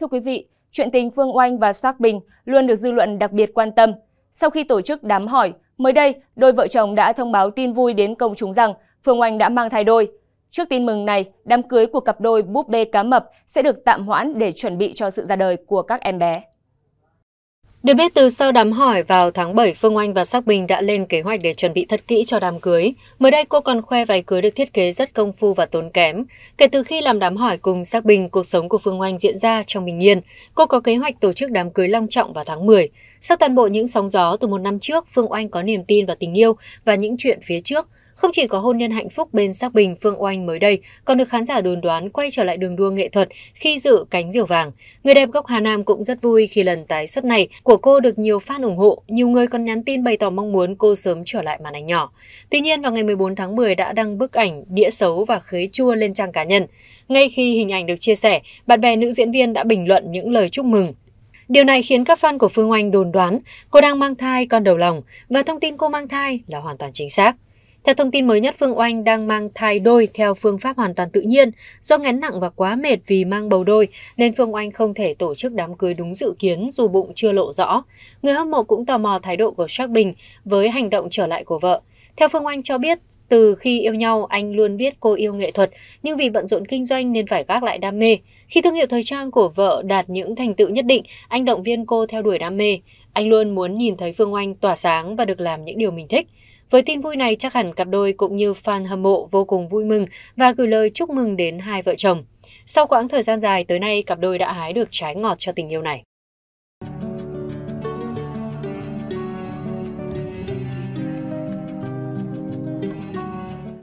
Thưa quý vị, chuyện tình Phương Oanh và Sắc Bình luôn được dư luận đặc biệt quan tâm. Sau khi tổ chức đám hỏi, mới đây, đôi vợ chồng đã thông báo tin vui đến công chúng rằng Phương Oanh đã mang thai đôi. Trước tin mừng này, đám cưới của cặp đôi búp bê cá mập sẽ được tạm hoãn để chuẩn bị cho sự ra đời của các em bé. Được biết từ sau đám hỏi vào tháng 7, Phương Oanh và Sắc Bình đã lên kế hoạch để chuẩn bị thật kỹ cho đám cưới. Mới đây cô còn khoe váy cưới được thiết kế rất công phu và tốn kém. Kể từ khi làm đám hỏi cùng Sắc Bình, cuộc sống của Phương Oanh diễn ra trong bình yên. Cô có kế hoạch tổ chức đám cưới long trọng vào tháng 10. Sau toàn bộ những sóng gió từ một năm trước, Phương Oanh có niềm tin vào tình yêu và những chuyện phía trước. Không chỉ có hôn nhân hạnh phúc bên sắc bình Phương Oanh mới đây, còn được khán giả đồn đoán quay trở lại đường đua nghệ thuật khi dự cánh diều vàng. Người đẹp gốc Hà Nam cũng rất vui khi lần tái xuất này của cô được nhiều fan ủng hộ, nhiều người còn nhắn tin bày tỏ mong muốn cô sớm trở lại màn ảnh nhỏ. Tuy nhiên vào ngày 14 tháng 10 đã đăng bức ảnh đĩa xấu và khế chua lên trang cá nhân. Ngay khi hình ảnh được chia sẻ, bạn bè nữ diễn viên đã bình luận những lời chúc mừng Điều này khiến các fan của Phương Oanh đồn đoán cô đang mang thai con đầu lòng và thông tin cô mang thai là hoàn toàn chính xác. Theo thông tin mới nhất, Phương Oanh đang mang thai đôi theo phương pháp hoàn toàn tự nhiên. Do ngán nặng và quá mệt vì mang bầu đôi, nên Phương Oanh không thể tổ chức đám cưới đúng dự kiến dù bụng chưa lộ rõ. Người hâm mộ cũng tò mò thái độ của Trác Bình với hành động trở lại của vợ. Theo Phương Anh cho biết, từ khi yêu nhau anh luôn biết cô yêu nghệ thuật, nhưng vì bận rộn kinh doanh nên phải gác lại đam mê. Khi thương hiệu thời trang của vợ đạt những thành tựu nhất định, anh động viên cô theo đuổi đam mê. Anh luôn muốn nhìn thấy Phương Anh tỏa sáng và được làm những điều mình thích. Với tin vui này chắc hẳn cặp đôi cũng như fan hâm mộ vô cùng vui mừng và gửi lời chúc mừng đến hai vợ chồng. Sau quãng thời gian dài tới nay, cặp đôi đã hái được trái ngọt cho tình yêu này.